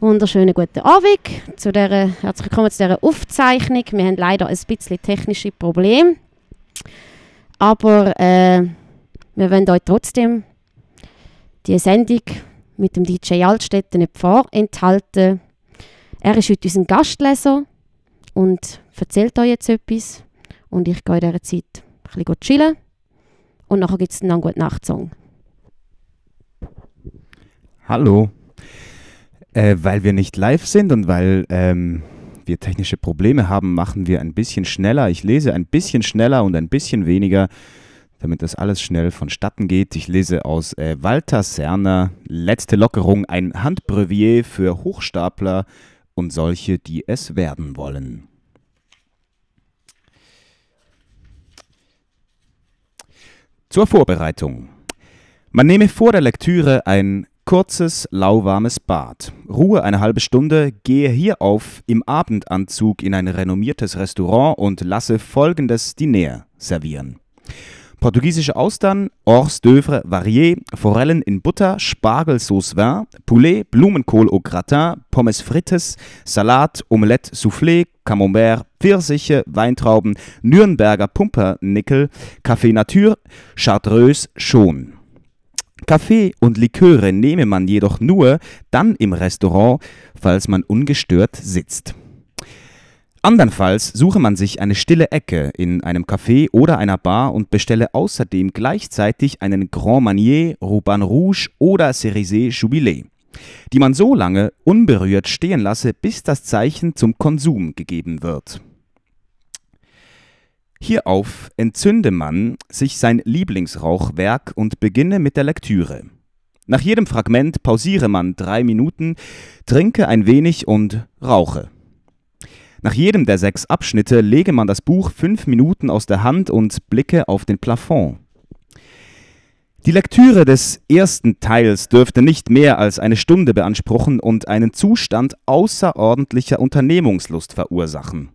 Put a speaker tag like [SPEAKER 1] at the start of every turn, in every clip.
[SPEAKER 1] Wunderschönen guten Abend. Zu dieser, herzlich willkommen zu dieser Aufzeichnung. Wir haben leider ein bisschen technische Probleme. Aber äh, wir wollen euch trotzdem die Sendung mit dem DJ Altstetten nicht vorenthalten. Er ist heute unser Gastleser und erzählt euch jetzt etwas. Und ich gehe in dieser Zeit ein bisschen chillen und nachher gibt es dann einen guten Nachtsong.
[SPEAKER 2] Hallo. Äh, weil wir nicht live sind und weil ähm, wir technische Probleme haben, machen wir ein bisschen schneller. Ich lese ein bisschen schneller und ein bisschen weniger, damit das alles schnell vonstatten geht. Ich lese aus äh, Walter Serner Letzte Lockerung, ein Handbrevier für Hochstapler und solche, die es werden wollen. Zur Vorbereitung. Man nehme vor der Lektüre ein kurzes, lauwarmes Bad. Ruhe eine halbe Stunde, gehe hierauf im Abendanzug in ein renommiertes Restaurant und lasse folgendes Diner servieren. Portugiesische Austern, Hors d'oeuvre varié, Forellen in Butter, Spargel sauce vin, Poulet, Blumenkohl au gratin, Pommes frites, Salat, Omelette soufflé, Camembert, Pfirsiche, Weintrauben, Nürnberger Pumpernickel, Café Natur, Chartreuse schon. Kaffee und Liköre nehme man jedoch nur dann im Restaurant, falls man ungestört sitzt. Andernfalls suche man sich eine stille Ecke in einem Café oder einer Bar und bestelle außerdem gleichzeitig einen Grand Manier, Ruban Rouge oder Cerisé Jubilé, die man so lange unberührt stehen lasse, bis das Zeichen zum Konsum gegeben wird. Hierauf entzünde man sich sein Lieblingsrauchwerk und beginne mit der Lektüre. Nach jedem Fragment pausiere man drei Minuten, trinke ein wenig und rauche. Nach jedem der sechs Abschnitte lege man das Buch fünf Minuten aus der Hand und blicke auf den Plafond. Die Lektüre des ersten Teils dürfte nicht mehr als eine Stunde beanspruchen und einen Zustand außerordentlicher Unternehmungslust verursachen.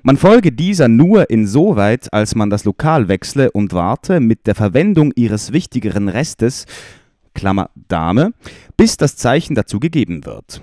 [SPEAKER 2] Man folge dieser nur insoweit, als man das Lokal wechsle und warte mit der Verwendung ihres wichtigeren Restes, Klammer Dame, bis das Zeichen dazu gegeben wird.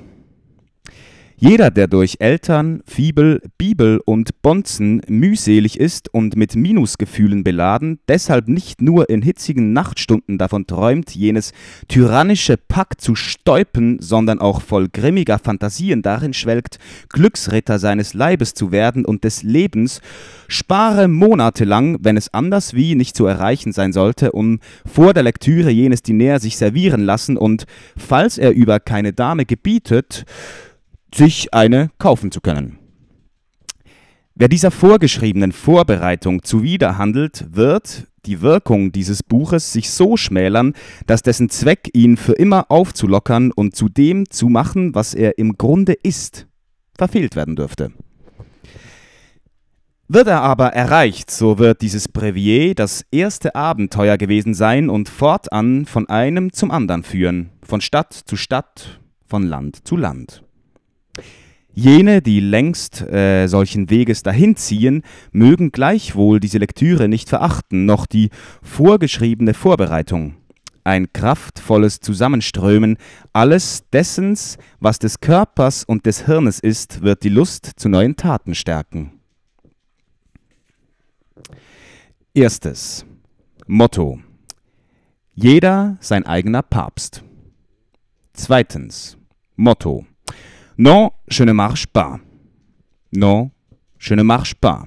[SPEAKER 2] Jeder, der durch Eltern, Fibel, Bibel und Bonzen mühselig ist und mit Minusgefühlen beladen, deshalb nicht nur in hitzigen Nachtstunden davon träumt, jenes tyrannische Pack zu stäupen, sondern auch voll grimmiger Fantasien darin schwelgt, Glücksritter seines Leibes zu werden und des Lebens, spare monatelang, wenn es anders wie nicht zu erreichen sein sollte, um vor der Lektüre jenes Dinär sich servieren lassen und, falls er über keine Dame gebietet, sich eine kaufen zu können. Wer dieser vorgeschriebenen Vorbereitung zuwiderhandelt, wird die Wirkung dieses Buches sich so schmälern, dass dessen Zweck ihn für immer aufzulockern und zu dem zu machen, was er im Grunde ist, verfehlt werden dürfte. Wird er aber erreicht, so wird dieses Brevier das erste Abenteuer gewesen sein und fortan von einem zum anderen führen, von Stadt zu Stadt, von Land zu Land. Jene, die längst äh, solchen Weges dahinziehen, mögen gleichwohl diese Lektüre nicht verachten, noch die vorgeschriebene Vorbereitung. Ein kraftvolles Zusammenströmen alles dessens, was des Körpers und des Hirnes ist, wird die Lust zu neuen Taten stärken. Erstes Motto Jeder sein eigener Papst. Zweitens Motto Non, je ne marche pas. Non, je ne marche pas.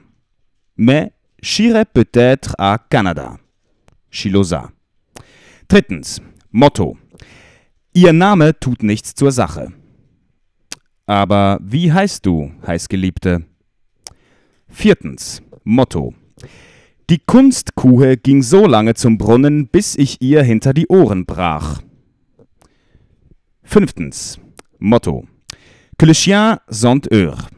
[SPEAKER 2] Mais j'irai peut-être à Canada. Chilosa. Drittens. Motto. Ihr Name tut nichts zur Sache. Aber wie heißt du, Heißgeliebte? Viertens. Motto. Die Kunstkuhe ging so lange zum Brunnen, bis ich ihr hinter die Ohren brach. Fünftens. Motto. Que le chien sente heure.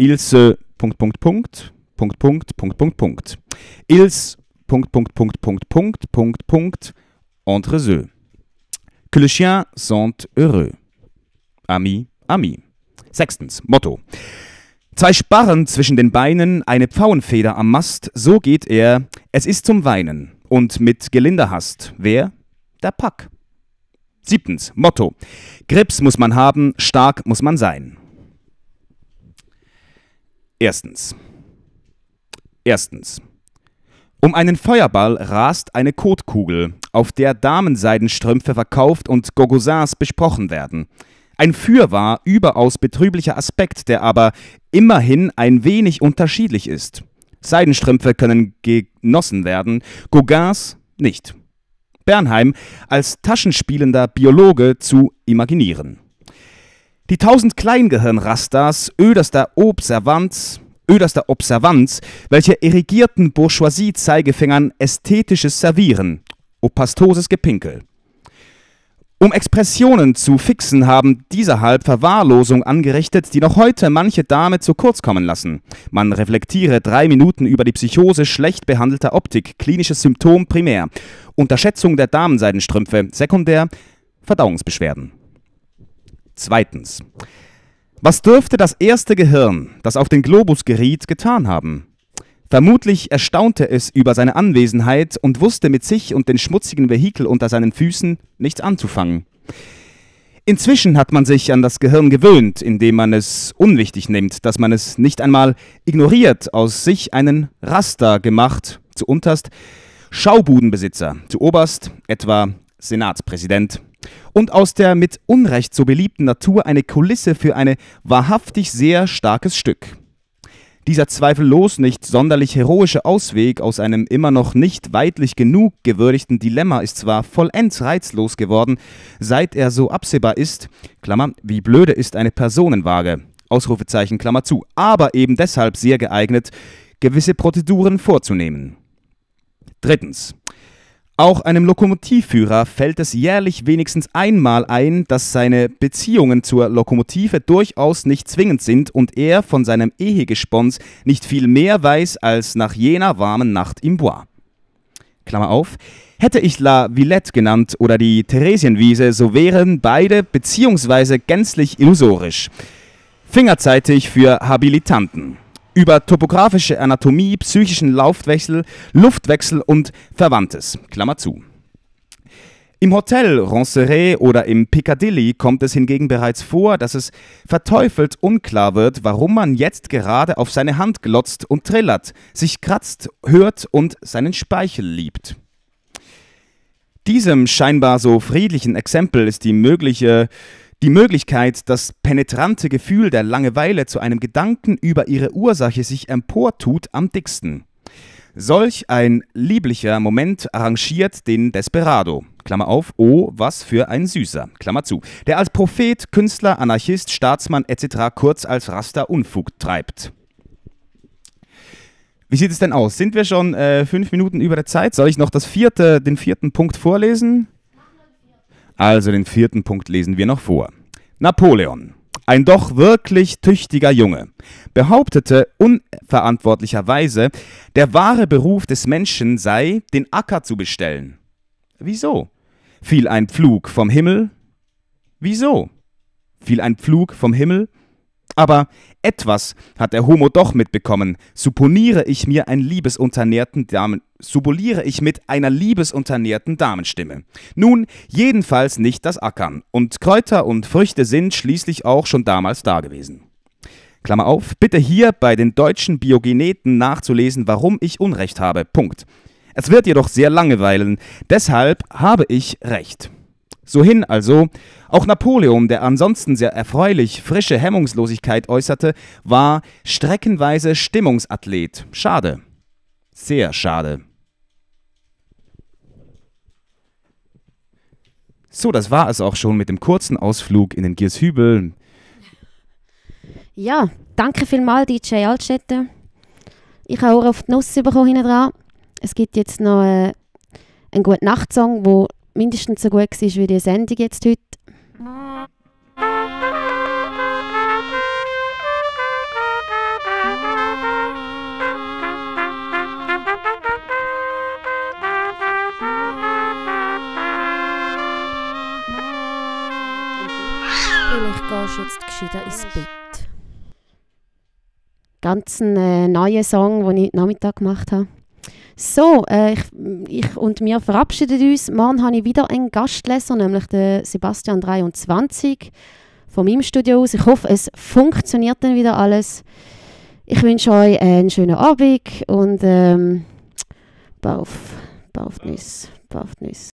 [SPEAKER 2] Il se. Punkt, Punkt, Punkt. Punkt, Punkt, Punkt, Punkt, Punkt. Ils. Punkt, Punkt, Punkt, Punkt, Punkt, Punkt, Punkt. Entre eux. Que le chien sente heureux. Ami, Ami. Sechstens. Motto. Zwei Sparren zwischen den Beinen, eine Pfauenfeder am Mast, so geht er, es ist zum Weinen. Und mit gelinder Hast, wer? Der Pack. Siebtens, Motto. Grips muss man haben, stark muss man sein. Erstens. Erstens. Um einen Feuerball rast eine Kotkugel, auf der Damenseidenstrümpfe verkauft und Gogosins besprochen werden. Ein fürwahr überaus betrüblicher Aspekt, der aber immerhin ein wenig unterschiedlich ist. Seidenstrümpfe können genossen werden, Gogins nicht. Bernheim als taschenspielender Biologe zu imaginieren. Die tausend Kleingehirnrastas öderster Observanz, öderster Observanz, welche irrigierten Bourgeoisie-Zeigefingern ästhetisches Servieren, opastoses Gepinkel. Um Expressionen zu fixen, haben diese halb Verwahrlosung angerichtet, die noch heute manche Dame zu kurz kommen lassen. Man reflektiere drei Minuten über die Psychose schlecht behandelter Optik, klinisches Symptom primär, Unterschätzung der Damenseidenstrümpfe sekundär, Verdauungsbeschwerden. Zweitens. Was dürfte das erste Gehirn, das auf den Globus geriet, getan haben? Vermutlich erstaunte es über seine Anwesenheit und wusste mit sich und den schmutzigen Vehikel unter seinen Füßen nichts anzufangen. Inzwischen hat man sich an das Gehirn gewöhnt, indem man es unwichtig nimmt, dass man es nicht einmal ignoriert, aus sich einen Raster gemacht, zu unterst Schaubudenbesitzer, zu oberst etwa Senatspräsident und aus der mit Unrecht so beliebten Natur eine Kulisse für ein wahrhaftig sehr starkes Stück. Dieser zweifellos nicht sonderlich heroische Ausweg aus einem immer noch nicht weitlich genug gewürdigten Dilemma ist zwar vollends reizlos geworden, seit er so absehbar ist, Klammer, wie blöde ist eine Personenwaage, Ausrufezeichen, Klammer zu, aber eben deshalb sehr geeignet, gewisse Prozeduren vorzunehmen. Drittens. Auch einem Lokomotivführer fällt es jährlich wenigstens einmal ein, dass seine Beziehungen zur Lokomotive durchaus nicht zwingend sind und er von seinem Ehegespons nicht viel mehr weiß als nach jener warmen Nacht im Bois. Klammer auf. Hätte ich La Villette genannt oder die Theresienwiese, so wären beide beziehungsweise gänzlich illusorisch. Fingerzeitig für Habilitanten über topografische Anatomie, psychischen Laufwechsel, Luftwechsel und Verwandtes. Klammer zu. Im Hotel Ronceret oder im Piccadilly kommt es hingegen bereits vor, dass es verteufelt unklar wird, warum man jetzt gerade auf seine Hand glotzt und trillert, sich kratzt, hört und seinen Speichel liebt. Diesem scheinbar so friedlichen Exempel ist die mögliche die Möglichkeit, das penetrante Gefühl der Langeweile zu einem Gedanken über ihre Ursache sich emportut, am dicksten. Solch ein lieblicher Moment arrangiert den Desperado. Klammer auf, oh, was für ein Süßer. Klammer zu. Der als Prophet, Künstler, Anarchist, Staatsmann etc. kurz als Raster Unfug treibt. Wie sieht es denn aus? Sind wir schon äh, fünf Minuten über der Zeit? Soll ich noch das vierte, den vierten Punkt vorlesen? Also den vierten Punkt lesen wir noch vor. Napoleon, ein doch wirklich tüchtiger Junge, behauptete unverantwortlicherweise, der wahre Beruf des Menschen sei, den Acker zu bestellen. Wieso? Fiel ein Pflug vom Himmel? Wieso? Fiel ein Pflug vom Himmel? Aber etwas hat der Homo doch mitbekommen, supponiere ich mir einen liebesunternährten Damen, subuliere ich mit einer liebesunternährten Damenstimme. Nun, jedenfalls nicht das Ackern, und Kräuter und Früchte sind schließlich auch schon damals da gewesen. Klammer auf, bitte hier bei den deutschen Biogeneten nachzulesen, warum ich Unrecht habe. Punkt. Es wird jedoch sehr langeweilen, deshalb habe ich Recht. So hin also, auch Napoleon, der ansonsten sehr erfreulich frische Hemmungslosigkeit äußerte, war streckenweise Stimmungsathlet. Schade. Sehr schade. So, das war es auch schon mit dem kurzen Ausflug in den Giershübel.
[SPEAKER 1] Ja, danke vielmals DJ Altstädte. Ich habe auch oft Nuss bekommen hinten dran. Es gibt jetzt noch äh, einen guten Nachtsong, der mindestens so gut war wie die Sendung jetzt heute. verabschieden ins Bett. Ganz ein äh, neuer Song, den ich Nachmittag gemacht habe. So, äh, ich, ich, und wir verabschieden uns. Morgen habe ich wieder einen Gastleser, nämlich den Sebastian 23 von meinem Studio aus. Ich hoffe, es funktioniert dann wieder alles. Ich wünsche euch einen schönen Abend und ähm, Bauf, Baufnis, Baufnis.